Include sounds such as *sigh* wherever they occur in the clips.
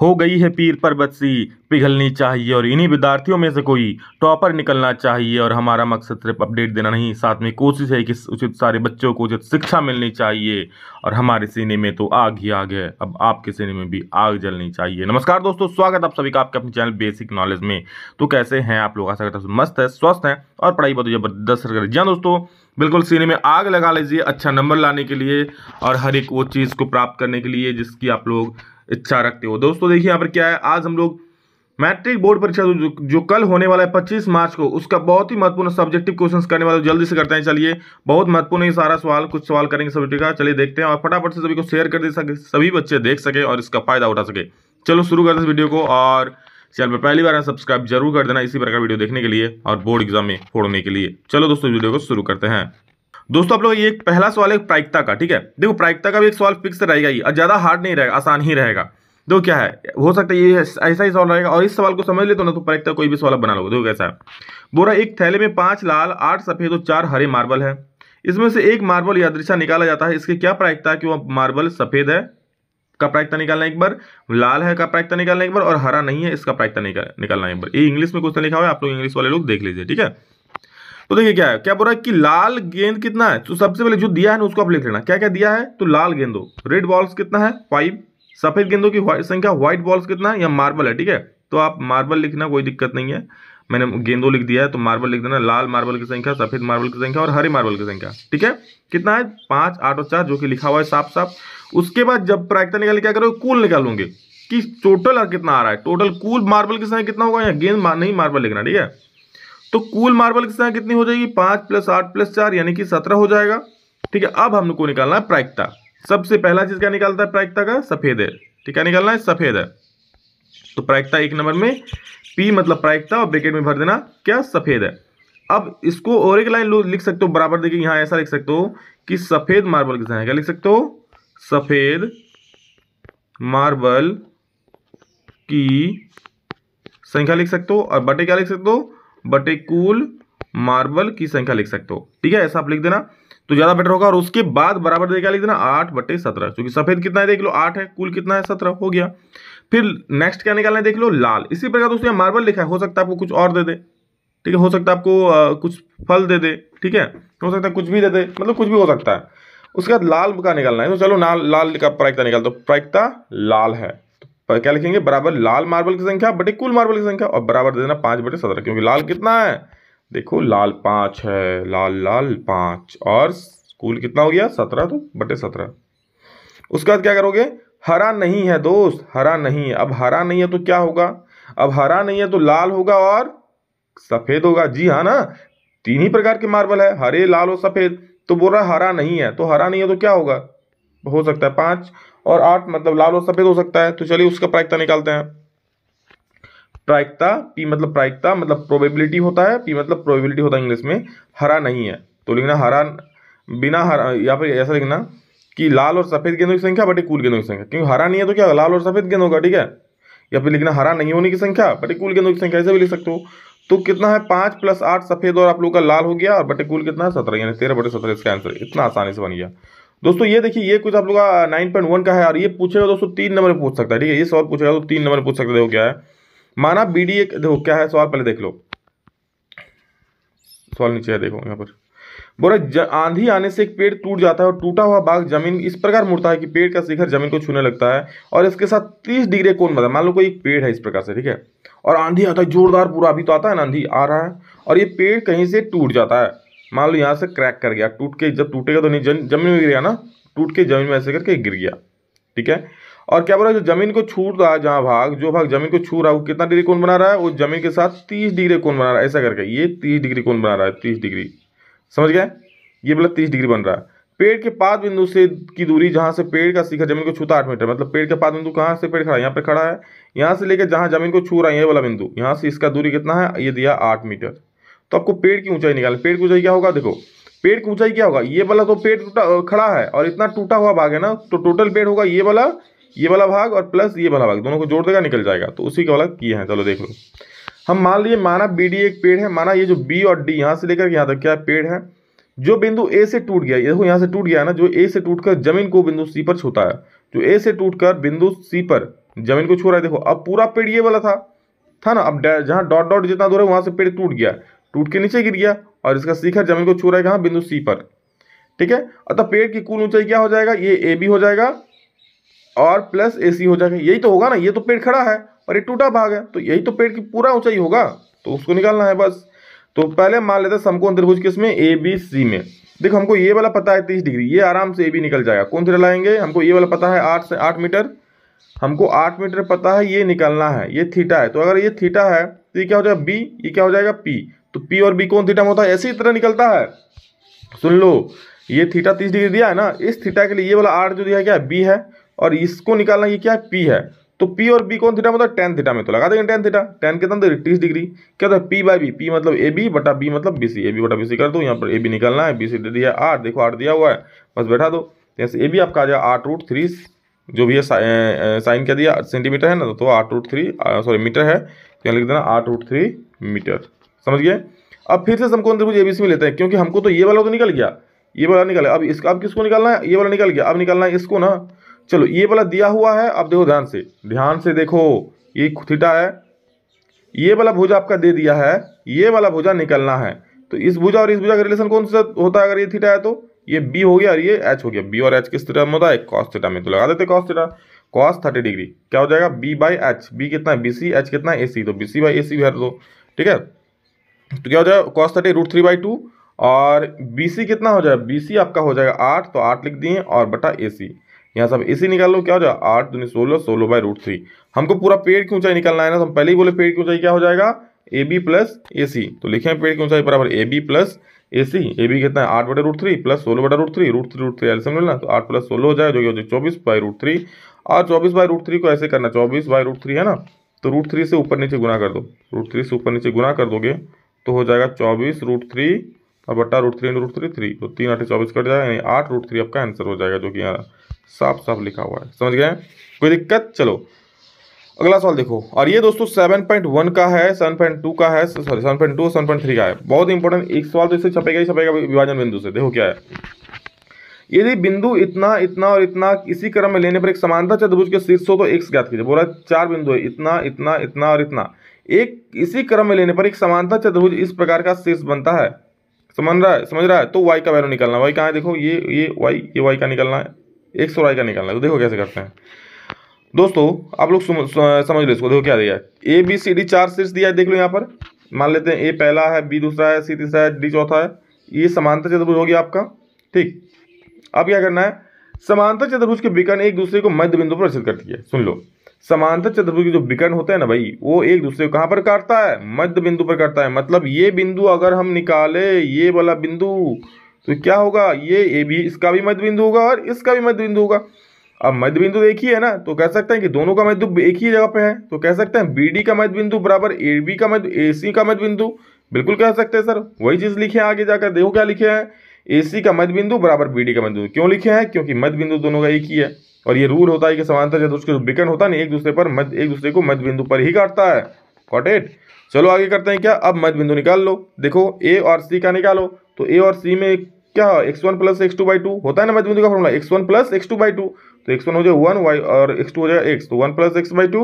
हो गई है पीर पर बदसी पिघलनी चाहिए और इन्हीं विद्यार्थियों में से कोई टॉपर निकलना चाहिए और हमारा मकसद सिर्फ अपडेट देना नहीं साथ में कोशिश है कि उचित सारे बच्चों को उचित शिक्षा मिलनी चाहिए और हमारे सीने में तो आग ही आग है अब आपके सीने में भी आग जलनी चाहिए नमस्कार दोस्तों स्वागत आप सभी का आपके अपने चैनल बेसिक नॉलेज में तो कैसे हैं आप लोग आशा करता हैं मस्त है स्वस्थ हैं और पढ़ाई बहुत जबरदस्त कर जी हाँ दोस्तों बिल्कुल सीने में आग लगा लीजिए अच्छा नंबर लाने के लिए और हर एक वो चीज़ को प्राप्त करने के लिए जिसकी आप लोग इच्छा रखते हो दोस्तों देखिए यहाँ पर क्या है आज हम लोग मैट्रिक बोर्ड परीक्षा जो, जो कल होने वाला है पच्चीस मार्च को उसका बहुत ही महत्वपूर्ण सब्जेक्टिव क्वेश्चंस करने वाला जल्दी से करते हैं चलिए बहुत महत्वपूर्ण है सारा सवाल कुछ सवाल करेंगे सब्जेक्ट का चलिए देखते हैं और फटाफट से सभी को शेयर कर दे सके सभी बच्चे देख सके और इसका फायदा उठा सके चलो शुरू करते दे वीडियो को और चैनल पर पहली बार सब्सक्राइब जरूर कर देना इसी प्रकार वीडियो देखने के लिए और बोर्ड एग्जाम में फोड़ने के लिए चलो दोस्तों वीडियो को शुरू करते हैं दोस्तों आप लोग ये पहला सवाल है प्रायिकता का ठीक है देखो प्रायिकता का भी एक सवाल फिक्स रहेगा ही ज़्यादा हार्ड नहीं रहेगा आसान ही रहेगा देखो क्या है हो सकता है ये ऐसा ही सवाल रहेगा और इस सवाल को समझ लेते ना तो प्रायिकता कोई भी सवाल बना लो देखो कैसा है बोरा एक थैले में पाँच लाल आठ सफ़ेद और चार हरे मार्बल है इसमें से एक मार्बल यादृशा निकाला जाता है इसकी क्या प्रायिकता है कि वह मार्बल सफ़ेद है का प्रायिकता निकालना एक बार लाल है का प्रायिकता निकालना एक बार और हरा नहीं है इसका प्रायिकता निकालना एक बार ये इंग्लिश में क्वेश्चन लिखा हुआ है आप लोग इंग्लिश वाले लोग देख लीजिए ठीक है तो देखिए क्या है क्या बोल रहा है कि लाल गेंद कितना है तो सबसे पहले जो दिया है ना उसको आप लिख लेना क्या क्या दिया है तो लाल गेंदों रेड बॉल्स कितना है फाइव सफेद गेंदों की संख्या व्हाइट बॉल्स कितना है या मार्बल है ठीक है तो आप मार्बल लिखना कोई दिक्कत नहीं है मैंने गेंदों लिख दिया है तो मार्बल लिख देना लाल मार्बल की संख्या सफेद मार्बल की संख्या और हरे मार्बल की संख्या ठीक है कितना है पांच आठ और चार जो कि लिखा हुआ है साफ साफ उसके बाद जब प्रायिकता निकाल क्या करोगे कुल निकालोगे कि टोटल कितना आ रहा है टोटल कुल मार्बल की संख्या कितना होगा या गेंद नहीं मार्बल लिखना ठीक है तो कुल मार्बल की संख्या कितनी हो जाएगी पांच प्लस आठ प्लस चार यानी कि सत्रह हो जाएगा ठीक है अब हमको निकालना है प्रायिकता सबसे पहला चीज क्या निकालता है प्रायिकता का सफेद है ठीक है निकालना है सफेद है तो प्रायिकता एक नंबर में पी मतलब प्रायिकता और ब्रेकेट में भर देना क्या सफेद है अब इसको और एक लाइन लिख सकते हो बराबर देखिए यहां ऐसा लिख सकते हो कि सफेद मार्बल की संख्या क्या लिख सकते हो सफेद मार्बल की संख्या लिख सकते हो और बटे क्या लिख सकते हो बटे कुल मार्बल की संख्या लिख सकते हो ठीक है ऐसा आप लिख देना तो ज्यादा बेटर होगा और उसके बाद बराबर देखा लिख देना आठ बटे सत्रह क्योंकि सफेद कितना है देख लो आठ है कुल कितना है सत्रह हो गया फिर नेक्स्ट क्या निकालना है देख लो लाल इसी प्रकार उसने मार्बल लिखा है हो सकता है आपको कुछ और दे दे ठीक है हो सकता है आपको आ, कुछ फल दे दे ठीक है हो सकता है कुछ भी दे दे मतलब कुछ भी हो सकता है उसके बाद लाल का निकालना है तो चलो लाल का प्रायिकता निकाल दो प्रायिकता लाल है क्या लिखेंगे बराबर लाल मार्बल की संख्या बटे कुल मार्बल की संख्या और बराबर दे देना पांच बटे सत्रह क्योंकि लाल कितना है देखो लाल पांच है लाल लाल पांच और कुल कितना हो गया सत्रह तो बटे सत्रह उसके बाद क्या करोगे हरा नहीं है दोस्त हरा नहीं है अब हरा नहीं है तो क्या होगा अब हरा नहीं है तो लाल होगा और सफ़ेद होगा जी हाँ ना तीन ही प्रकार के मार्बल है हरे लाल और सफ़ेद तो बोल रहा हरा नहीं है तो हरा नहीं है तो क्या होगा हो सकता है पांच और आठ मतलब लाल और सफ़ेद हो सकता है तो चलिए उसका प्रायिकता निकालते हैं प्रायिकता पी मतलब प्रायिकता मतलब प्रोबेबिलिटी होता है पी मतलब प्रोबेबिलिटी होता है इंग्लिश में हरा नहीं है तो लिखना हरा बिना हरा या फिर ऐसा लिखना कि लाल और सफ़ेद गेंदों की संख्या बटे कूल गेंदों की संख्या क्योंकि हरा नहीं है तो क्या लाल और सफ़ेद गेंदों का ठीक है या फिर लिखना हरा नहीं होने की संख्या बटे कूल गेंदों की संख्या ऐसे भी लिख सकते हो तो कितना है पाँच प्लस आठ सफ़ेद और आप लोग का लाल हो गया और बटे कूल कितना है सत्रह यानी तेरह बटे सत्रह इसका आंसर इतना आसानी से बन गया दोस्तों ये देखिए ये कुछ आप लोग का नाइन पॉइंट वन का है और ये पूछेगा दोस्तों तीन नंबर पूछ सकता है ठीक है ये सवाल पूछेगा तो तीन नंबर पूछ सकते हो देखो क्या है माना बी डी एक देखो क्या है सवाल पहले देख लो सवाल नीचे है देखो यहाँ पर बोला आंधी आने से एक पेड़ टूट जाता है और टूटा हुआ बाघ जमीन इस प्रकार मुड़ता है कि पेड़ का शिखर जमीन को छूने लगता है और इसके साथ तीस डिग्री कौन बता मान लो कोई एक पेड़ है इस प्रकार से ठीक है और आंधी आता है जोरदार पूरा अभी तो आता है ना आंधी आ रहा है और ये पेड़ कहीं से टूट जाता है मान लो यहाँ से क्रैक कर गया टूट के जब टूटेगा तो नहीं जमीन में गिर गया ना टूट के जमीन में ऐसे करके गिर गया ठीक है और क्या बोला जो जमीन को छू रहा है जहाँ भाग जो भाग जमीन को छू रहा है वो कितना डिग्री कौन बना रहा है वो जमीन के साथ तीस डिग्री कौन बना रहा है ऐसा करके ये तीस डिग्री कौन बना रहा है तीस डिग्री समझ गया ये बोला तीस डिग्री बन रहा है पेड़ के पाद बिंदु से की दूरी जहाँ से पेड़ का शिखर जमीन को छूता आठ मीटर मतलब पेड़ के पाद बिंदु कहाँ से पेड़ खड़ा है यहाँ पे खड़ा है यहाँ से लेकर जहाँ जमीन को छू रहा है ये वाला बिंदु यहाँ से इसका दूरी कितना है ये दिया आठ मीटर तो आपको पेड़ की ऊंचाई निकालना पेड़ की ऊंचाई क्या होगा देखो पेड़ की ऊंचाई क्या होगा ये वाला तो पेड़ टूटा खड़ा है और इतना टूटा हुआ भाग है ना तो टोटल पेड़ होगा ये वाला ये वाला भाग और प्लस ये वाला भाग दोनों को जोड़ देगा निकल जाएगा तो उसी का वाला किए हैं चलो देख लो हम मान लिए माना बी डी एक पेड़ है माना ये जो बी और डी यहाँ से लेकर यहाँ तक क्या है पेड़ है जो बिंदु ए से टूट गया देखो यहाँ से टूट गया ना जो ए से टूट जमीन को बिंदु सी पर छूता है जो ए से टूट कर बिंदु सी पर जमीन को छू रहा है देखो अब पूरा पेड़ ये वाला था था ना अब जहाँ डॉट डॉट जितना दूर है वहाँ से पेड़ टूट गया टूट के नीचे गिर गया और इसका शिखर जमीन को छू रहा है कहाँ बिंदु सी पर ठीक है अतः पेड़ की कुल ऊंचाई क्या हो जाएगा ये ए बी हो जाएगा और प्लस ए सी हो जाएगा यही तो होगा ना ये तो पेड़ खड़ा है और ये टूटा भाग है तो यही तो पेड़ की पूरा ऊंचाई होगा तो उसको निकालना है बस तो पहले मान लेते हैं समको अंतर्भुज किस में ए बी सी में देखो हमको ये वाला पता है तीस डिग्री ये आराम से ए बी निकल जाएगा कौन थ्रेड लाएंगे हमको ये वाला पता है आठ से आठ मीटर हमको आठ मीटर पता है ये निकलना है ये थीटा है तो अगर ये थीटा है तो ये क्या हो जाएगा बी ये क्या हो जाएगा पी तो पी और बी कौन थीटा में होता है ऐसे ही तरह निकलता है सुन लो ये थीटा तीस डिग्री दिया है ना इस थीटा के लिए ये वाला आर जो दिया गया है बी है और इसको निकालना ये क्या है पी है तो पी और बी कौन थीटा मतलब टेन थीटा में तो लगा देंगे टेन थीटा टेन के अंदर तीस डिग्री क्या होता है पी बाई बी पी मतलब ए बी बटा बी मतलब बी सी ए बी बटा बी सी कर दो यहाँ पर ए बी निकालना है बी सी दे दिया आठ देखो आठ दिया हुआ है बस बैठा दो जैसे ए बी आपका आ जाए आठ रूट थ्री जो भी है साइन क्या दिया सेंटीमीटर है ना तो आठ रूट थ्री सॉरी मीटर है क्या तो लिख देना आठ रूट थ्री मीटर समझ गए अब फिर से समकोण त्रिभुज एबीसी में लेते हैं क्योंकि हमको तो ये वाला तो निकल गया ये वाला निकल अब इसका अब किसको निकालना है ये वाला निकल गया अब निकालना है इसको ना चलो ये वाला दिया हुआ है अब देखो ध्यान से ध्यान से देखो ये थीटा है ये वाला भुजा आपका दे दिया है ये वाला भुजा निकलना है तो इस भुजा और इस भुजा का रिलेशन कौन सा होता है अगर ये थीटा है तो ये बी हो गया और ये एच हो गया बी और एच किस थीटा में होता है कॉस थीटा में तो लगा देते cos theta cos thirty degree क्या हो जाएगा बी बाई एच बी कितना है बी सी एच कितना है ए सी तो बी सी बाई ए सी भर दो ठीक है तो क्या हो जाएगा cos thirty root three by two और बी सी कितना हो जाएगा बी सी आपका हो जाएगा आठ तो आठ लिख दिए और बटा ए सी यहाँ सब ए सी निकाल लो क्या हो जाएगा आठ दूनी सोलह सोलह बाई रूट थ्री हमको पूरा पेड़ की ऊंचाई निकालना है ना तो हम पहले ही बोले पेड़ की ऊंचाई क्या हो जाएगा ए बी प्लस ए सी तो लिखे पेड़ की ऊंचाई बराबर A B plus A C A B कितना है आठ बटे रूट थ्री प्लस सोलह बटा root three root three root three ऐसे मिलना तो आठ प्लस सोलह हो जाए जो कि चौबीस बाई रूट थ्री और चौबीस बाई रूट थ्री को ऐसे करना चौबीस बाई रूट थ्री है ना तो रूट थ्री से ऊपर नीचे गुना कर दो रूट थ्री से ऊपर नीचे गुना कर दोगे तो हो जाएगा चौबीस रूट थ्री और बट्टा root three root three three तो तीन आठ चौबीस कट जाएगा यानी आठ रूट थ्री आपका आंसर हो जाएगा जो कि यहाँ साफ साफ लिखा हुआ है समझ गए कोई दिक्कत चलो अगला सवाल देखो और ये दोस्तों सेवन पॉइंट वन का है सेवन पॉइंट टू का है sorry seven point two seven point three का है बहुत इंपॉर्टेंट एक सवाल तो इससे छपेगा ही छपेगा विभाजन बिंदु से देखो क्या है यदि बिंदु इतना इतना और इतना इसी क्रम में लेने पर एक समानता चतुर्भुज के शीर्षों तो एक ज्ञात कीजिए बोला चार बिंदु है इतना इतना इतना और इतना एक इसी क्रम में लेने पर एक समानता चतुर्भुज इस प्रकार का शेष बनता है समझ रहा है समझ रहा है तो वाई का वैल्यू निकालना वाई कहाँ है देखो ये ये वाई ये वाई का निकलना है एक सौ वाई का निकालना है तो देखो कैसे करते हैं दोस्तों आप लोग समझ लो इसको देखो क्या दिया ए बी सी डी चार शीर्ष दिया है देख लो यहाँ पर मान लेते हैं ए पहला है बी दूसरा है सी तीसरा है डी चौथा है ये समानता चतुर्भुज हो गया आपका ठीक अब क्या करना है समानता चतुर्भुज के विकर्ण एक दूसरे को मध्य बिंदु पर स्थित करती है सुन लो समांतर चतुर्भुज के जो विकर्ण होते हैं ना भाई वो एक दूसरे को कहाँ पर काटता है मध्य बिंदु पर काटता है मतलब ये बिंदु अगर हम निकाले ये वाला बिंदु तो क्या होगा ये ए भी इसका भी मध्य बिंदु होगा और इसका भी मध्य बिंदु होगा अब मध्य बिंदु एक ही है ना तो कह सकते हैं कि दोनों का मध्य एक ही जगह पे है तो कह सकते हैं बी डी का मध्य बिंदु बराबर ए बी का मध्य ए सी का मध्य बिंदु बिल्कुल कह सकते हैं सर वही चीज़ लिखे हैं आगे जाकर देखो क्या लिखे हैं ए सी का मध्य बिंदु बराबर बी डी का मध्य बिंदु क्यों लिखे हैं क्योंकि मध्य बिंदु दोनों का एक ही है और ये रूल होता है कि समांतर चतुर्भुज के विकर्ण होता नहीं एक दूसरे पर मध्य एक दूसरे को मध्य बिंदु पर ही काटता है कॉट चलो आगे करते हैं क्या अब मध्य बिंदु निकाल लो देखो ए और सी का निकालो तो ए और सी में क्या X one plus X two by two होता है ना मध्य बिंदु का formula X one plus X two by two तो एक्स वन हो जाए वन वाई और एक्स टू हो जाए एक्स तो one plus X by two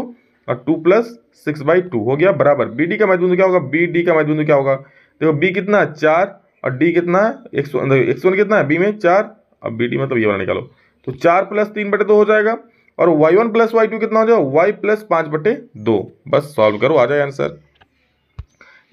और two plus six by two हो गया बराबर बी डी का मध्य बिंदु क्या होगा बी डी का मध्य बिंदु क्या होगा देखो बी कितना है चार और डी कितना है एक्स वन कितना है बी में चार और बी डी मतलब ये वाला निकालो तो चार प्लस तीन बटे दो हो जाएगा और Y one plus Y two कितना हो जाएगा वाई प्लस पांच बटे दो बस सॉल्व करो आ जाए आंसर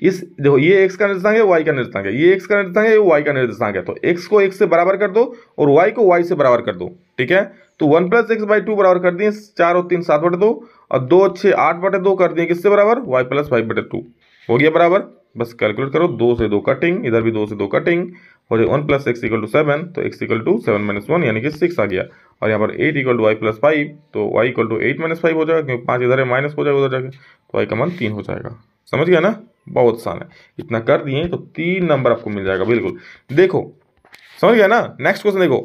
इस देखो ये एक्स का निर्देशांक है वाई का निर्देशांक है ये एक्स का निर्देशांक है ये वाई का निर्देशांक है तो एक्स को एक्स से बराबर कर दो और वाई को वाई से बराबर कर दो ठीक है तो one plus X by two बराबर कर दिए चार और तीन सात बटे दो और दो अच्छे आठ बटे दो कर दिए किससे बराबर वाई प्लस वाई बटे टू हो गया बराबर बस कैलकुलेट करो दो से दो कटिंग इधर भी दो से दो कटिंग और ये one plus X equal to seven तो X equal to seven minus one यानी कि सिक्स आ गया और यहाँ पर eight equal to Y plus five तो Y equal to eight minus five हो जाएगा क्योंकि पाँच इधर है माइनस हो जाएगा उधर जाके तो वाई का मान तीन हो जाएगा समझ गया ना बहुत आसान है इतना कर दिए तो तीन नंबर आपको मिल जाएगा बिल्कुल देखो समझ गया ना नेक्स्ट क्वेश्चन देखो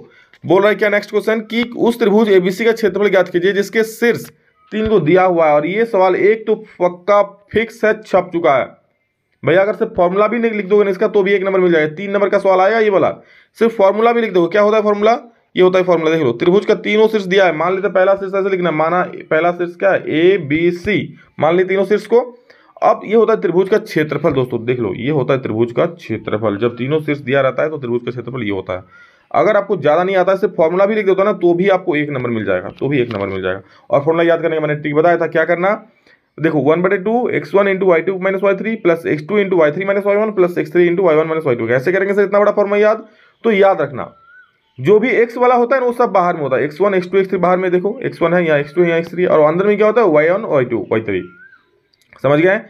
बोल रहा है क्या नेक्स्ट क्वेश्चन कि उस त्रिभुज एबीसी का क्षेत्रफल ज्ञात कीजिए जिसके शीर्ष तीन को दिया हुआ है और ये सवाल एक तो पक्का फिक्स है छप चुका है भैया अगर सिर्फ फॉर्मूला भी नहीं लिख दोगे ना इसका तो भी एक नंबर मिल जाएगा तीन नंबर का सवाल आया ये वाला सिर्फ फॉर्मूला भी लिख दोगे क्या होता है फॉर्मूला ये होता है फॉर्मूला देख लो त्रिभुज का तीनों शीर्ष दिया है मान लेते पहला शीर्ष ऐसे लिखना माना पहला शीर्ष क्या है ए बी सी मान ली तीनों शीर्ष को अब ये होता है त्रिभुज का क्षेत्रफल दोस्तों देख लो ये होता है त्रिभुज का क्षेत्रफल जब तीनों शीर्ष दिया रहता है तो त्रिभुज का क्षेत्रफल ये होता है अगर आपको ज़्यादा नहीं आता है सिर्फ फॉर्मूला भी लिख देता ना तो भी आपको एक नंबर मिल जाएगा तो भी एक नंबर मिल जाएगा और फॉर्मूला याद करने का मैंने टिक बताया था क्या करना देखो वन बटे two X one into Y two minus Y three plus X two into Y three minus Y one plus X three into Y one minus Y two कैसे करेंगे सर इतना बड़ा फॉर्मा याद तो याद रखना जो भी एक्स वाला होता है ना वो सब बाहर में होता है X one X two X three बाहर में देखो एक्स वन है यहाँ एक्स टू है यहाँ एक्स थ्री और अंदर में क्या होता है Y one Y two Y three समझ गए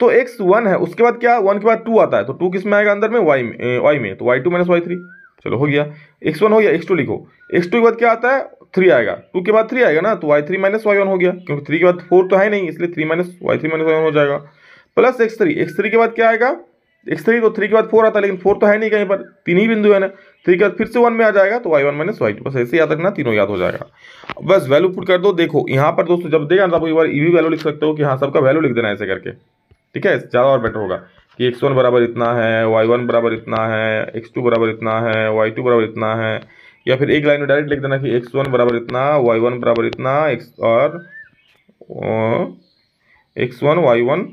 तो एक्स वन है उसके बाद क्या वन के बाद टू आता है तो टू किस में आएगा अंदर में वाई में वाई में तो Y two minus Y three चलो हो गया एक्स वन हो गया एक्स टू लिखो एक्स टू के बाद क्या आता है थ्री आएगा टू के बाद थ्री आएगा ना तो Y three minus Y one हो गया क्योंकि थ्री के बाद फोर तो है नहीं इसलिए three minus Y three minus Y one हो जाएगा plus X three X three के बाद क्या आएगा एक्स थ्री तो थ्री के बाद फोर आता है लेकिन फोर तो है नहीं कहीं पर तीन ही बिंदु है ना थ्री के बाद फिर से वन में आ जाएगा तो Y one minus Y two बस ऐसे याद रखना तीनों याद हो जाएगा बस वैल्यू पुट कर दो देखो यहाँ पर दोस्तों जब देगा ना आप एक बार ई भी वैल्यू लिख सकते हो कि हाँ सबका वैल्यू लिख देना ऐसे करके ठीक है ज़्यादा और बेटर होगा कि एक्स वन बराबर इतना है वाई वन बराबर इतना है एक्स टू बराबर इतना है वाई टू बराबर इतना है या फिर एक लाइन में डायरेक्ट लिख देना कि एक्स वन बराबर इतना वाई वन बराबर इतना एक्स और एक्स वन वाई वन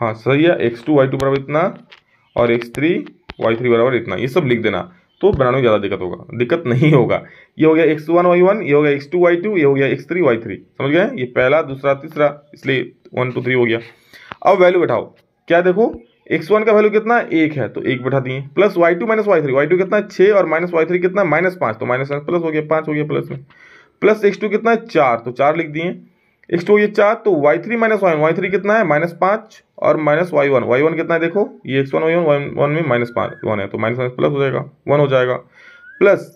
हाँ सही है एक्स टू वाई टू बराबर इतना और एक्स थ्री वाई थ्री बराबर इतना ये सब लिख देना तो बनाने में ज़्यादा दिक्कत होगा दिक्कत नहीं होगा ये हो गया एक्स वन वाई वन ये हो गया एक्स टू वाई टू ये हो गया एक्स थ्री वाई थ्री समझ गए ये पहला दूसरा तीसरा इसलिए वन टू थ्री हो गया अब वैल्यू बैठाओ क्या देखो एक्स वन का वैल्यू कितना एक है तो एक बैठा दिए plus Y two minus Y three Y two कितना छः और माइनस वाई थ्री कितना माइनस पाँच तो माइनस प्लस हो गया पाँच हो गया प्लस में प्लस एक्स टू कितना है चार तो चार लिख दिए एक्स टू हो गया चार तो Y three minus Y one Y three कितना है माइनस पाँच और minus Y one Y one कितना है देखो ये X one Y one one में माइनस पाँच वन है तो माइनस माइनस प्लस हो जाएगा वन हो जाएगा प्लस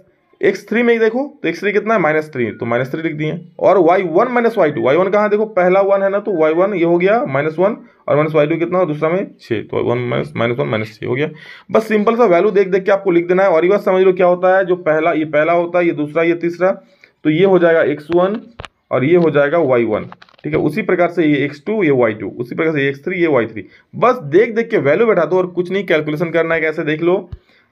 एक्स थ्री में देखो तो एक्स थ्री कितना है माइनस थ्री तो माइनस थ्री लिख दिए और Y one minus Y two Y one कहाँ देखो पहला वन है ना तो वाई वन ये हो गया माइनस वन और माइनस वाई टू कितना हो दूसरा में छः तो one minus minus one minus छः हो गया बस सिंपल सा वैल्यू देख देख के आपको लिख देना है और ये बात समझ लो क्या होता है जो पहला ये पहला होता है ये दूसरा ये तीसरा तो ये हो जाएगा एक्स वन और ये हो जाएगा वाई वन ठीक है उसी प्रकार से ये एक्स टू ये वाई टू उसी प्रकार से एक्स थ्री ये वाई थ्री बस देख देख के वैल्यू बैठा दो और कुछ नहीं कैलकुलेशन करना है कैसे देख लो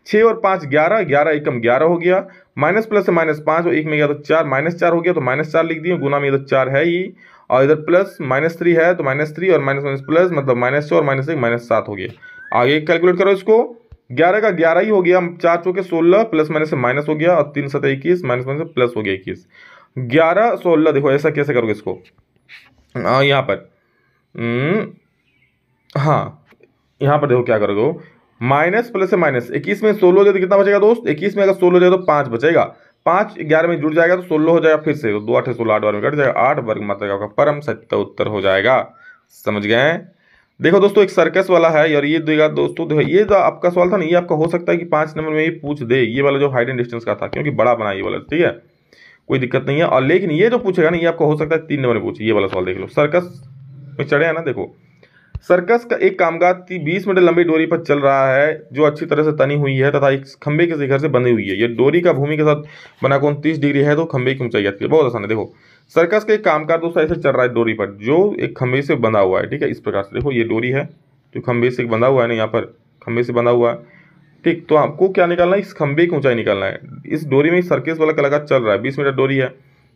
छः और पाँच ग्यारह ग्यारह एकम ग्यारह हो गया माइनस प्लस से माइनस पाँच और एक में गया तो चार माइनस चार हो गया तो माइनस चार लिख दिए गुना में ये तो चार है ही और इधर प्लस माइनस थ्री है तो माइनस थ्री और माइनस माइनस प्लस मतलब माइनस छः और माइनस एक माइनस सात हो गया आगे कैलकुलेट करो इसको ग्यारह का ग्यारह ही हो गया चार चौके सोलह प्लस माइनस से माइनस हो गया और तीन सतह इक्कीस माइनस माइनस प्लस हो गया इक्कीस ग्यारह सोलह देखो ऐसा कैसे करोगे इसको यहाँ पर हम्म, हाँ यहाँ पर देखो क्या करोगे माइनस प्लस माइनस इक्कीस में सोलह हो जाए तो कितना बचेगा दोस्त इक्कीस में अगर सोलह हो जाए तो पाँच बचेगा पाँच ग्यारह में जुड़ जाएगा तो सोलह हो जाएगा फिर से तो दो आठ सोलह आठ बार में कट जाएगा आठ वर्ग मात्रा आपका परम सत्य उत्तर हो जाएगा समझ गए देखो दोस्तों एक सर्कस वाला है और ये देगा दोस्तों देखो ये जो आपका सवाल था ना ये आपका हो सकता है कि पाँच नंबर में ये पूछ दे ये वाला जो हाइड एंड डिस्टेंस का था क्योंकि बड़ा बना ये वाला ठीक है कोई दिक्कत नहीं है और लेकिन ये जो पूछेगा ना ये आपको हो सकता है तीन नंबर में पूछे ये वाला सवाल देख लो सर्कस में चढ़े हैं ना देखो सर्कस का एक कामगार बीस मीटर लंबी डोरी पर चल रहा है जो अच्छी तरह से तनी हुई है तथा एक खंबे के शिखर से बंधी हुई है यह डोरी का भूमि के साथ बना कौन तीस डिग्री है तो खंबे की ऊंचाई आती है बहुत आसान है देखो सर्कस का एक कामगार दोस्तों ऐसे चल रहा है डोरी पर जो एक खंबे से बंधा हुआ है ठीक है इस प्रकार से देखो ये डोरी है जो खंबे से बंधा हुआ है ना यहाँ पर खंबे से बंधा हुआ है ठीक तो आपको क्या निकालना है इस खंबे की ऊंचाई निकालना है इस डोरी में सर्कस वाला कलाकार चल रहा है बीस मीटर डोरी है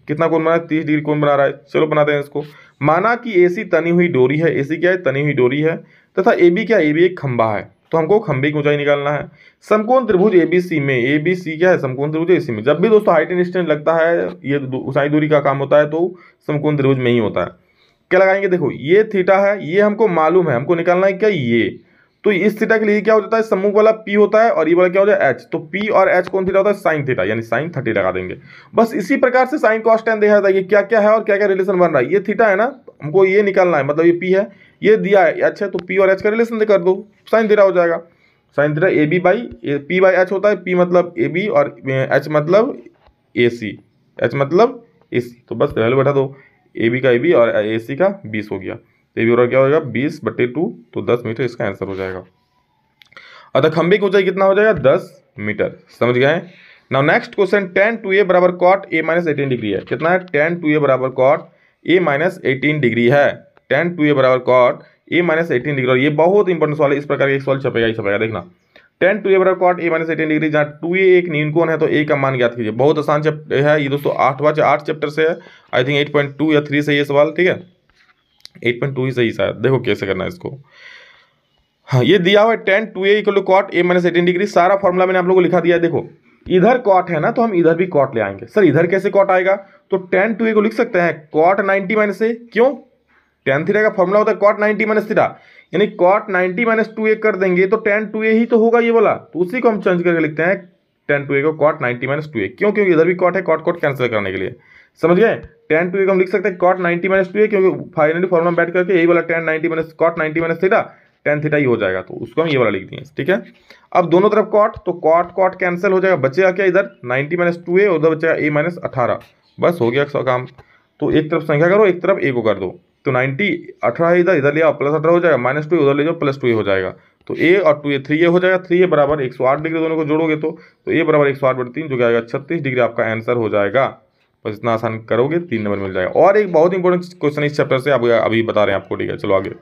कितना कौन बना है तीस डिग्री कौन बना रहा है चलो बनाते हैं इसको माना कि ए सी तनी हुई डोरी है ए सी क्या है तनी हुई डोरी है तथा ए बी क्या ए बी एक खंबा है तो हमको खंबे की ऊंचाई निकालना है समकोण त्रिभुज ए बी सी में ए बी सी क्या है समकोण त्रिभुज ए सी में जब भी दोस्तों हाइट एंड डिस्टेंस लगता है ये ऊंचाई दूरी का काम होता है तो समकोण त्रिभुज में ही होता है क्या लगाएंगे देखो ये थीटा है ये हमको मालूम है हमको निकालना है क्या ये तो इस थीटा के लिए क्या हो जाता है सम्मुख वाला पी होता है और ये वाला क्या हो जाए एच तो पी और एच कौन थीटा होता है साइन थीटा यानी साइन थर्टी लगा देंगे बस इसी प्रकार से साइन कॉस्ट टेन देखा जाता है क्या क्या है और क्या क्या रिलेशन बन रहा है ये थीटा है ना हमको ये निकालना है मतलब ये पी है ये दिया है एच है तो पी और एच का रिलेशन कर दो साइन थीटा हो जाएगा sine theta A B by P by H होता है पी मतलब ए बी और एच मतलब ए सी एच मतलब ए सी तो बस वैल्यू बैठा दो ए बी का ए बी और ए सी का बीस हो गया तो ये ब्यौरा क्या होगा बीस बटे टू तो दस मीटर इसका आंसर हो जाएगा अतः खंबे की ऊंचाई कितना हो जाएगा दस मीटर समझ गए now next question tan two A बराबर cot A minus eighteen degree है कितना है टेन टू ए बराबर cot A minus eighteen degree है टेन टू ए बराबर cot A minus eighteen degree और ये बहुत इंपॉर्टेंट सवाल है इस प्रकार का एक सवाल छपेगा ही छपेगा देखना टेन टू ए बराबर cot A minus eighteen degree जहाँ टू ए एक न्यूनकोन है तो ए का मान ज्ञात कीजिए बहुत आसान चैप्टर है ये दोस्तों आठवां आठ चैप्टर से है I think eight point two या थ्री से ये सवाल ठीक है एट पॉइंट टू ही सही शायद देखो कैसे करना है इसको हाँ ये दिया हुआ है tan two A equal to cot A minus eighteen degree सारा फॉर्मुला मैंने आप लोगों को लिखा दिया है देखो इधर कॉट है ना तो हम इधर भी कॉट ले आएंगे सर इधर कैसे कॉट आएगा तो टेन टू ए को लिख सकते हैं कॉट नाइनटी माइनस ए क्यों टेन थीटा का फॉर्मुला होता है कॉट नाइनटी माइनस थीटा यानी cot ninety minus two A कर देंगे तो टेन टू ए ही तो होगा ये वाला तो उसी को हम चेंज करके लिखते हैं टेन टू ए को cot ninety minus two A क्यों क्योंकि इधर भी कॉट है कॉट कॉट कैंसिल करने के लिए समझ गए टेन टू को हम लिख सकते हैं कॉट नाइन्टी माइनस टू है क्योंकि फाइनली फॉर्मुला बैठ करके यही वाला tan ninety minus cot ninety minus theta tan theta ही हो जाएगा तो उसको हम ये वाला लिख दिए ठीक है अब दोनों तरफ कॉट तो कॉट कॉट कैंसिल हो जाएगा बचेगा क्या इधर नाइन्टी माइनस टू ए उधर बचेगा ए माइनस अठारह बस हो गया सौ काम तो एक तरफ संख्या करो एक तरफ ए को कर दो तो नाइन्टी अठारह इधर इधर लिया प्लस अठारह हो जाएगा माइनस टू उधर ले जाओ प्लस टू ए हो जाएगा तो ए और टू ए थ्री ए हो जाएगा थ्री ए बराबर एक सौ आठ डिग्री दोनों को जोड़ोगे तो, ए तो बराबर एक सौ आठ बढ़ तीन जो क्या आएगा छत्तीस डिग्री आपका आंसर हो जाएगा बस इतना आसान करोगे तीन नंबर मिल जाएगा और एक बहुत इंपॉर्टेंट क्वेश्चन इस चैप्टर से आप अभी बता रहे हैं आपको ठीक है चलो आगे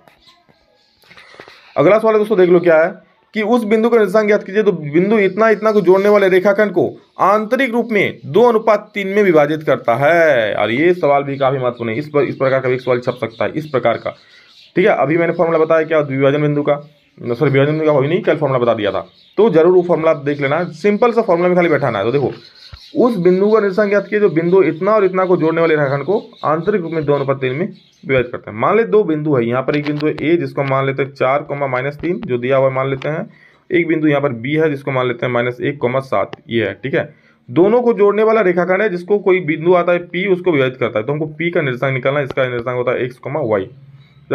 अगला सवाल है दोस्तों देख लो क्या है कि उस बिंदु का निर्देशांक ज्ञात कीजिए तो बिंदु इतना इतना को जोड़ने वाले रेखाखंड को आंतरिक रूप में दो अनुपात तीन में विभाजित करता है और ये सवाल भी काफी महत्वपूर्ण है इस पर इस प्रकार का भी सवाल छप सकता है इस प्रकार का ठीक है अभी मैंने फॉर्मूला बताया क्या विभाजन बिंदु का सॉरी विभाजन बिंदु का अभी नहीं कल फॉर्मूला बता दिया था तो जरूर वो फॉर्मूला देख लेना सिंपल सा फॉर्मूला में खाली बैठाना है तो देखो उस बिंदु का निशान ज्ञात किया जो बिंदु इतना और इतना को जोड़ने वाले रेखाखंड को आंतरिक रूप में दोनों पद में विभाजित करते हैं मान ले दो बिंदु है यहाँ पर एक बिंदु ए जिसको मान लेते हैं चार कोमा माइनस तीन जो दिया हुआ मान लेते हैं एक बिंदु यहाँ पर बी है जिसको मान लेते हैं माइनस एक कोमा सात ये है ठीक है दोनों को जोड़ने वाला रेखाखंड है जिसको कोई बिंदु आता है पी उसको विभाजित करता है तो हमको पी का निर्देशांक निकालना इसका निर्देशांक होता है एक्स कोमा वाई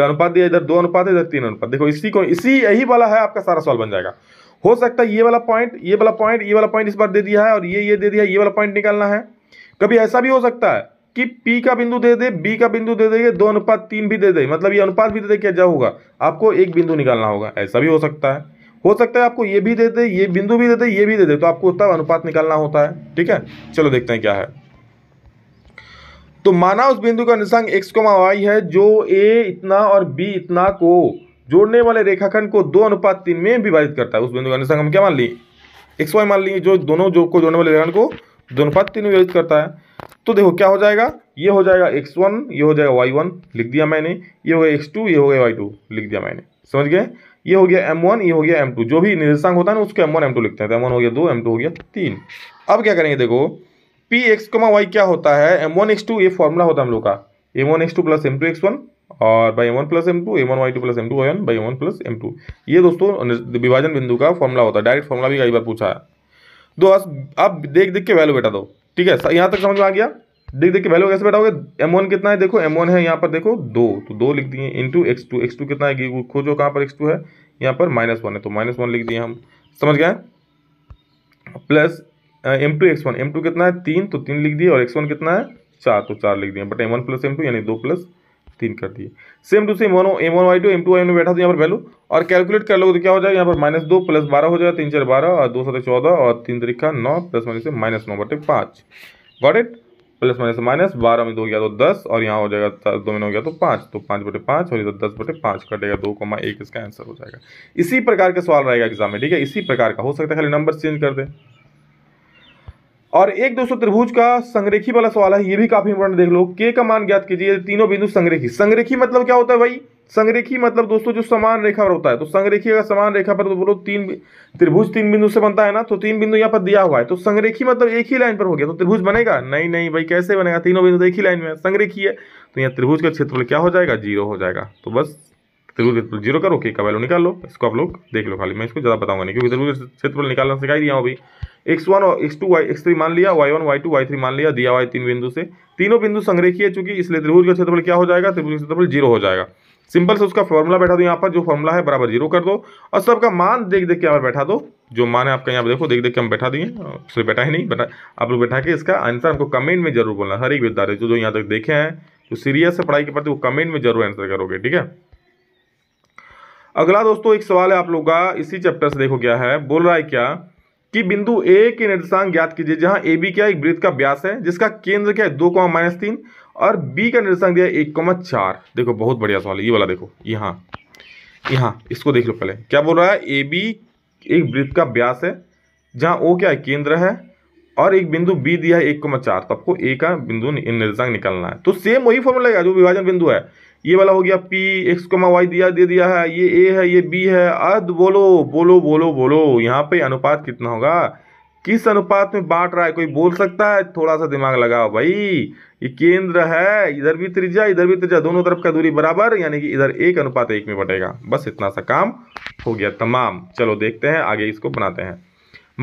अनुपात दिया इधर दो अनुपात है इधर तीन अनुपात देखो इसी को इसी यही वाला है आपका सारा सवाल बन जाएगा हो सकता है ये वाला पॉइंट ये वाला पॉइंट ये वाला पॉइंट इस बार दे दिया है और ये ये दे दिया ये वाला पॉइंट निकालना है कभी ऐसा भी हो सकता है कि P का बिंदु दे दे B का बिंदु दे दे दो अनुपात तीन भी दे दे मतलब ये अनुपात भी दे दे क्या जा होगा आपको एक बिंदु निकालना होगा ऐसा भी हो सकता है हो सकता है आपको ये भी दे दे ये बिंदु भी दे दे ये भी दे दे तो आपको तब अनुपात निकालना होता है ठीक है चलो देखते हैं क्या है तो माना उस बिंदु का निशांक एक्स कोमा वाई है जो ए इतना और बी इतना को जोड़ने वाले रेखाखंड को दो अनुपात तीन में विभाजित करता है उस बिंदु का अनुसंग हम क्या मान लिए एक्स वाई मान लिए जो दोनों जो को जोड़ने वाले रेखाखंड को दो अनुपात तीन में विभाजित करता है तो देखो क्या हो जाएगा ये हो जाएगा एक्स वन ये हो जाएगा वाई वन लिख दिया मैंने ये हो गया एक्स टू ये हो गया वाई टू लिख दिया मैंने समझ गए ये हो गया एम वन ये हो गया एम टू जो भी निर्देशांक होता है ना उसको एम वन एम टू लिखते हैं तो एम वन हो गया दो एम टू हो गया तीन अब क्या करेंगे देखो पी एक्स कमा वाई क्या होता है एम वन एक्स टू ये फॉर्मूला होता है हम लोग का M one X two plus M two X one और by M one plus M two M one Y two plus M two Y one by M one plus M two ये दोस्तों विभाजन बिंदु का फॉर्मूला होता है direct formula भी कई बार पूछा है दो तो आप देख देख के वैल्यू बैठा दो ठीक है यहाँ तक समझ में आ गया देख देख के वैल्यू कैसे बैठाओगे एम वन कितना है देखो एम वन है यहाँ पर देखो दो तो दो लिख दिए into X two X two कितना है खोजो कहाँ पर एक्स टू है यहाँ पर माइनस वन है तो माइनस वन लिख दिए हम समझ गए plus M two X one M two कितना है तीन तो तीन लिख दिए और एक्स वन कितना है चार तो चार लिख दिए but M one plus M two यानी दो प्लस तीन कर दिए same to same one M one Y two M two Y में बैठा था तो यहाँ पर वैल्यू और कैलकुलेट कर लो तो क्या हो जाएगा यहाँ पर माइनस दो प्लस बारह हो जाएगा तीन चार बारह और दो सौ चौदह और तीन तरीका नौ प्लस माइनस से माइनस नौ बटे पाँच got it plus minus minus बारह में दो गया तो दस और यहाँ हो जाएगा दो में नौ गया तो पाँच तो पाँच बटे पाँच और इधर तो दस बटे पाँच कटेगा दो कमा एक इसका आंसर हो जाएगा इसी प्रकार का सवाल रहेगा एग्जाम में ठीक है इसी प्रकार का हो सकता है खाली नंबर चेंज कर दें और एक दोस्तों त्रिभुज का संग्रेखी वाला सवाल है ये भी काफी इंपॉर्टेंट देख लो के का मान ज्ञात कीजिए तीनों बिंदु संग्रेखी संग्रेखी मतलब क्या होता है भाई संग्रेखी मतलब दोस्तों जो समान रेखा पर होता है तो संग्रेखी अगर समान रेखा पर तो बोलो तीन त्रिभुज तीन बिंदु से बनता है ना तो तीन बिंदु यहाँ पर दिया हुआ है तो संग्रेखी मतलब एक ही लाइन पर हो गया तो त्रिभुज बनेगा नहीं नहीं भाई कैसे बनेगा तीनों बिंदु तो एक ही लाइन में संग्रेखी है तो यहाँ त्रिभुज का क्षेत्रफल क्या हो जाएगा जीरो हो जाएगा तो बस त्रिभुज जीरो तो करो के का वैल्यू निकाल लो इसको आप लोग देख लो खाली मैं इसको ज़्यादा बताऊंगा नहीं क्योंकि त्रिभुज क्षेत्रफल निकालना सिखाई दिया अभी एक्स वन और X two Y X three मान लिया Y one Y two Y three मान लिया दिया हुआ तीन बिंदु से तीनों बिंदु संग्रह चूंकि इसलिए त्रिभुज का क्षेत्रफल क्या हो जाएगा त्रिभुज का क्षेत्रफल जीरो हो जाएगा सिंपल से उसका फॉर्मूला बैठा दो यहाँ पर जो फॉर्मूला है बराबर जीरो कर दो और सबका मान देख देख के यहाँ पर बैठा दो जो मान है आपका यहाँ पर देखो देख देख के हम बैठा दिए उससे बैठा ही नहीं बैठा आप लोग बैठा के इसका आंसर हमको कमेंट में जरूर बोलना हर एक विद्यार्थी जो जो यहाँ तक देखे हैं जो सीरियस है पढ़ाई के प्रति वो कमेंट में जरूर आंसर करोगे ठीक है अगला दोस्तों एक सवाल है आप लोग का इसी चैप्टर से देखो क्या है बोल रहा है क्या कि बिंदु ए के निर्देशांक ज्ञात कीजिए जहां ए बी क्या एक वृत्त का व्यास है जिसका केंद्र क्या है दो कॉमा माइनस तीन और बी का निर्देशांक दिया एक कॉमा चार देखो बहुत बढ़िया सवाल है ये वाला देखो यहाँ यहाँ इसको देख लो पहले क्या बोल रहा है ए बी एक वृत्त का व्यास है जहाँ ओ क्या है केंद्र है और एक बिंदु बी दिया है एक कॉमा चार तो आपको ए का बिंदु निर्देशांक निकालना है तो सेम वही फॉर्मूला जो विभाजन बिंदु है ये वाला हो गया पी एक्स कोमा वाई दिया दे दिया है ये ए है ये बी है अद बोलो बोलो बोलो बोलो यहाँ पे अनुपात कितना होगा किस अनुपात में बांट रहा है कोई बोल सकता है थोड़ा सा दिमाग लगाओ भाई ये केंद्र है इधर भी त्रिज्या इधर भी त्रिज्या दोनों तरफ का दूरी बराबर यानी कि इधर एक अनुपात एक में बटेगा बस इतना सा काम हो गया तमाम चलो देखते हैं आगे इसको बनाते हैं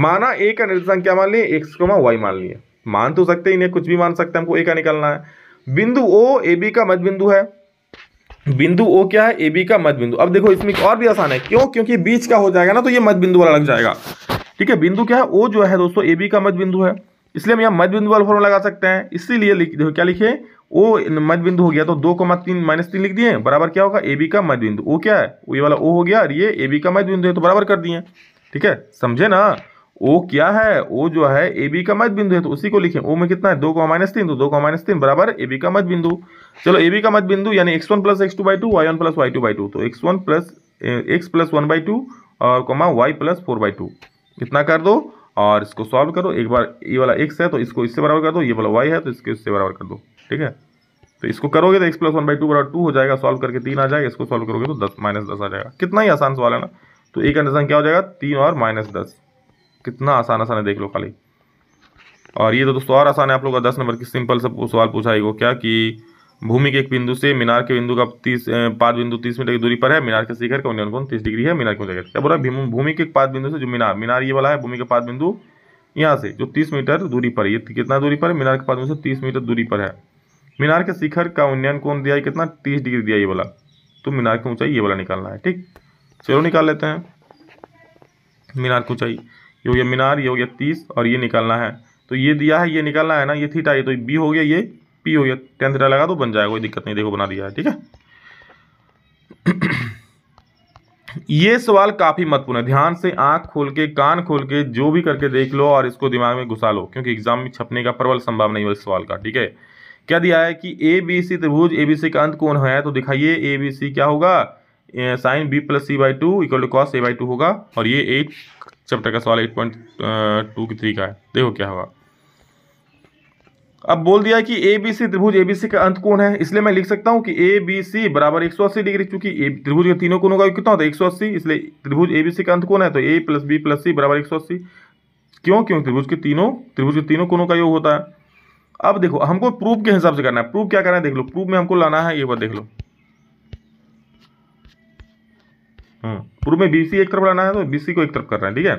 माना ए का निर्देशांक क्या मान लिए एक्स कोमा वाई मान लिए मान तो सकते ही नहीं कुछ भी मान सकते हैं हमको ए का निकालना है बिंदु ओ ए बी का मध्य बिंदु है बिंदु ओ क्या है ए बी का मध्य बिंदु अब देखो इसमें और भी आसान है क्यों क्योंकि बीच का हो जाएगा ना तो ये मध्य बिंदु वाला लग जाएगा ठीक है बिंदु क्या है ओ जो है दोस्तों ए बी का मध्य बिंदु है इसलिए हम यहाँ मध्य बिंदु वाला फॉर्म लगा सकते हैं इसीलिए देखो क्या लिखे ओ मध्य बिंदु हो गया तो दो कोमा तीन माइनस तीन लिख दिए बराबर क्या होगा ए बी का मध्य बिंदु ओ क्या है ये वाला ओ हो गया और ये ए बी का मध्य बिंदु है तो बराबर कर दिए ठीक है समझे ना ओ क्या है ओ जो है ए बी का मध्य बिंदु है तो उसी को लिखें ओ में कितना है दो का माइनस तीन तो दो का माइनस तीन बराबर ए बी का मध्य बिंदु चलो ए बी का मध्य बिंदु यानी X one plus X two by two Y one plus Y two by two तो X one plus X plus one by two और comma Y plus four by two इतना कर दो और इसको सॉल्व करो एक बार ये वाला एक्स है तो इसको इससे बराबर कर दो ये वाला वाई है तो इसके इससे बराबर कर दो ठीक है तो इसको करोगे तो X plus one by two बराबर टू हो जाएगा सॉल्व करके तीन आ जाएगा इसको सॉल्व करोगे तो दस माइनस दस आ जाएगा कितना ही आसान सवाल है ना तो एक अंडरसन क्या हो जाएगा तीन और माइनस दस कितना आसान आसान है देख लो खाली और ये तो दोस्तों और आसान है आप लोग का दस नंबर की सिंपल सब सवाल पूछा है वो क्या कि भूमि के एक बिंदु से मीनार के बिंदु का तीस पाँच बिंदु तीस मीटर की दूरी पर है मीनार के शिखर का उन्नीस कोण तीस डिग्री है मीनार की ऊंचाई क्या बोला भूमि के पाँच बिंदु से जो मीनार मीनार ये वाला है भूमि के पाँच बिंदु यहाँ से जो तीस मीटर दूरी पर ये कितना दूरी पर है मीनार के पाँच बिंदु से तीस मीटर दूरी पर है मीनार के शिखर का उन्नयन कौन दिया है कितना तीस डिग्री दिया ये वाला तो मीनार की ऊंचाई ये वाला निकालना है ठीक चलो निकाल लेते हैं मीनार की ऊंचाई ये हो गया मीनार ये हो गया तीस और ये निकालना है तो ये दिया है ये निकालना है ना ये थीटा तो ये तो बी हो गया ये पी हो गया टेन थीटा लगा दो बन जाएगा कोई दिक्कत नहीं देखो बना दिया है ठीक है *clears throat* ये सवाल काफ़ी महत्वपूर्ण है ध्यान से आंख खोल के कान खोल के जो भी करके देख लो और इसको दिमाग में घुसा लो क्योंकि एग्जाम में छपने का प्रबल संभव नहीं हो इस सवाल का ठीक है क्या दिया है कि ए बी सी त्रिभुज ए बी सी का अंत कौन है तो दिखाइए ए बी सी क्या होगा sine B plus C by two equal to cos A by two होगा और ये एक चैप्टर का सवाल एट पॉइंट टू की थ्री का है देखो क्या होगा अब बोल दिया कि ए बी सी त्रिभुज ए बी सी का अंत कौन है इसलिए मैं लिख सकता हूं कि ए बी सी बराबर एक सौ अस्सी डिग्री चूंकि त्रिभुज के तीनों कोनों का कितना होता है एक सौ अस्सी इसलिए त्रिभुज ए बी सी का अंत कौन है तो A plus B plus C बराबर एक सौ अस्सी क्यों क्यों त्रिभुज के तीनों त्रिभुज के तीनों कोनों का योग होता है अब देखो हमको प्रूफ के हिसाब से करना है प्रूफ क्या करना है देख लो प्रूफ में हमको लाना है ये बात देख लो हाँ, पूर्व में बीसी एक तरफ लाना है तो बीसी को एक तरफ कर रहे हैं ठीक है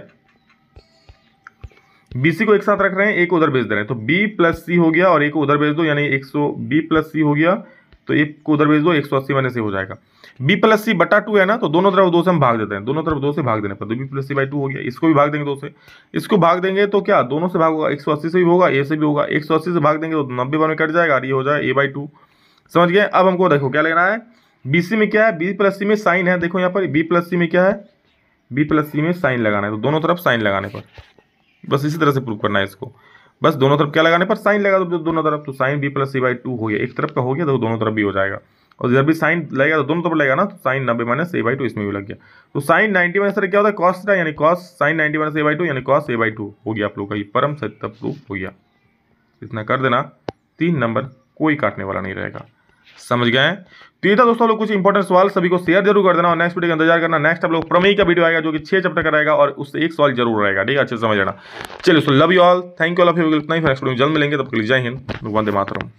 बीसी को एक साथ रख रहे हैं एक उधर भेज दे रहे हैं तो बी प्लस सी हो गया और एक को उधर भेज दो यानी एक सौ बी प्लस सी हो गया तो एक को उधर भेज दो एक सौ अस्सी माइनस हो जाएगा बी प्लस सी बटा टू है ना तो दोनों तरफ दो से हम भाग देते हैं दोनों तरफ दो से भाग देने पर तो B plus C by two हो गया इसको भी भाग देंगे दो से इसको भाग देंगे तो क्या दोनों से भाग होगा एक सौ अस्सी से भी होगा ए से भी होगा एक सौ अस्सी से भाग देंगे तो नब्बे बार में कट जाएगा और ये हो जाए ए बाई टू समझ गए अब हमको देखो क्या लेना है बी सी में क्या है बी प्लस सी में साइन है देखो यहाँ पर बी प्लस सी में क्या है बी प्लस सी में साइन लगाना है तो दोनों तरफ साइन लगाने पर बस इसी तरह से प्रूव करना है इसको बस दोनों तरफ क्या लगाने पर साइन लगा दो दोनों तरफ तो sine B plus C by two हो गया एक तरफ का हो गया तो दोनों तरफ भी हो जाएगा और जब भी साइन लगेगा तो दोनों तरफ लगेगा ना तो साइन नब्बे माइनस ए बाई टू इसमें भी लग गया तो साइन नाइन्टी माइनस क्या होता है कॉस यानी cos sine ninety minus A by two यानी कॉस ए बाई टू हो गया आप लोग का ये परम सत्य प्रूफ हो गया इतना कर देना तीन नंबर कोई काटने वाला नहीं रहेगा समझ गए ठीक तो दोस्तों लोग कुछ इंपॉर्टेंट सवाल सभी को शेयर जरूर कर देना और नेक्स्ट वीडियो का इंतजार करना नेक्स्ट आप लोग प्रमेय का वीडियो आएगा जो कि छह चैप्टर का रहेगा और उससे एक सवाल जरूर रहेगा ठीक है अच्छे समझ लेना चलिए so love you all thank you all of you इतना ही नेक्स्ट जल्द मिलेंगे तब के लिए जय हिंद वंदे मातरम